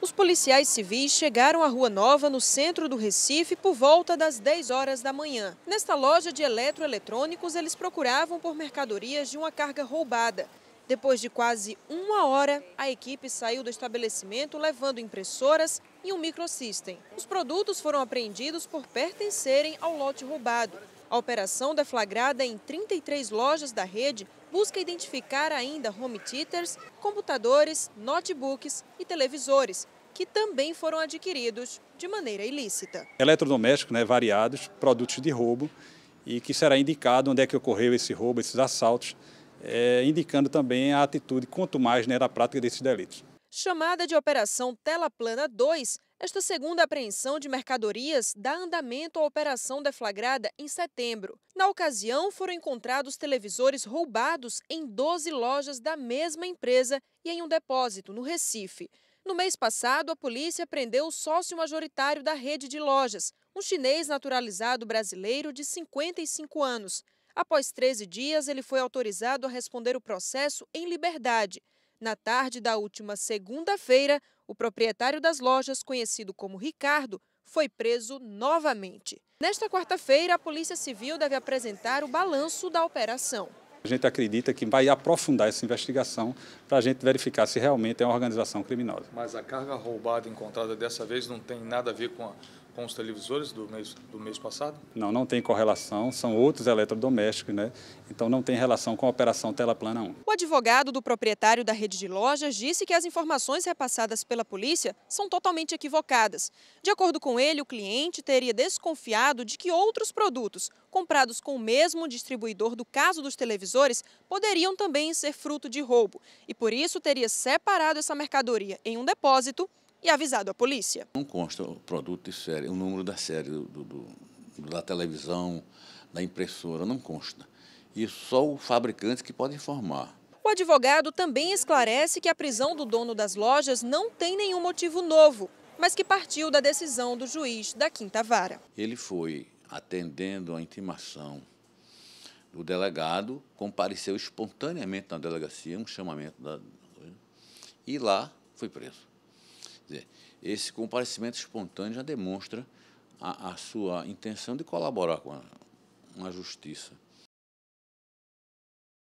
Os policiais civis chegaram à Rua Nova, no centro do Recife, por volta das 10 horas da manhã. Nesta loja de eletroeletrônicos, eles procuravam por mercadorias de uma carga roubada. Depois de quase uma hora, a equipe saiu do estabelecimento levando impressoras e um microsystem. Os produtos foram apreendidos por pertencerem ao lote roubado. A operação deflagrada em 33 lojas da rede busca identificar ainda home theaters, computadores, notebooks e televisores, que também foram adquiridos de maneira ilícita. Eletrodomésticos né, variados, produtos de roubo e que será indicado onde é que ocorreu esse roubo, esses assaltos, é, indicando também a atitude quanto mais né, da prática desses delitos. Chamada de Operação Tela Plana 2, esta segunda apreensão de mercadorias dá andamento à operação deflagrada em setembro. Na ocasião, foram encontrados televisores roubados em 12 lojas da mesma empresa e em um depósito, no Recife. No mês passado, a polícia prendeu o sócio majoritário da rede de lojas, um chinês naturalizado brasileiro de 55 anos. Após 13 dias, ele foi autorizado a responder o processo em liberdade. Na tarde da última segunda-feira, o proprietário das lojas, conhecido como Ricardo, foi preso novamente. Nesta quarta-feira, a Polícia Civil deve apresentar o balanço da operação. A gente acredita que vai aprofundar essa investigação para a gente verificar se realmente é uma organização criminosa. Mas a carga roubada encontrada dessa vez não tem nada a ver com a, com os televisores do mês, do mês passado? Não, não tem correlação, são outros eletrodomésticos, né? Então não tem relação com a operação tela plana 1. O advogado do proprietário da rede de lojas disse que as informações repassadas pela polícia são totalmente equivocadas. De acordo com ele, o cliente teria desconfiado de que outros produtos comprados com o mesmo distribuidor do caso dos televisores poderiam também ser fruto de roubo e por isso teria separado essa mercadoria em um depósito e avisado a polícia. Não consta o produto de série, o número da série do, do, da televisão, da impressora, não consta. Isso só o fabricante que pode informar. O advogado também esclarece que a prisão do dono das lojas não tem nenhum motivo novo, mas que partiu da decisão do juiz da Quinta Vara. Ele foi atendendo a intimação do delegado, compareceu espontaneamente na delegacia, um chamamento da... e lá foi preso. Dizer, esse comparecimento espontâneo já demonstra a, a sua intenção de colaborar com a, uma justiça.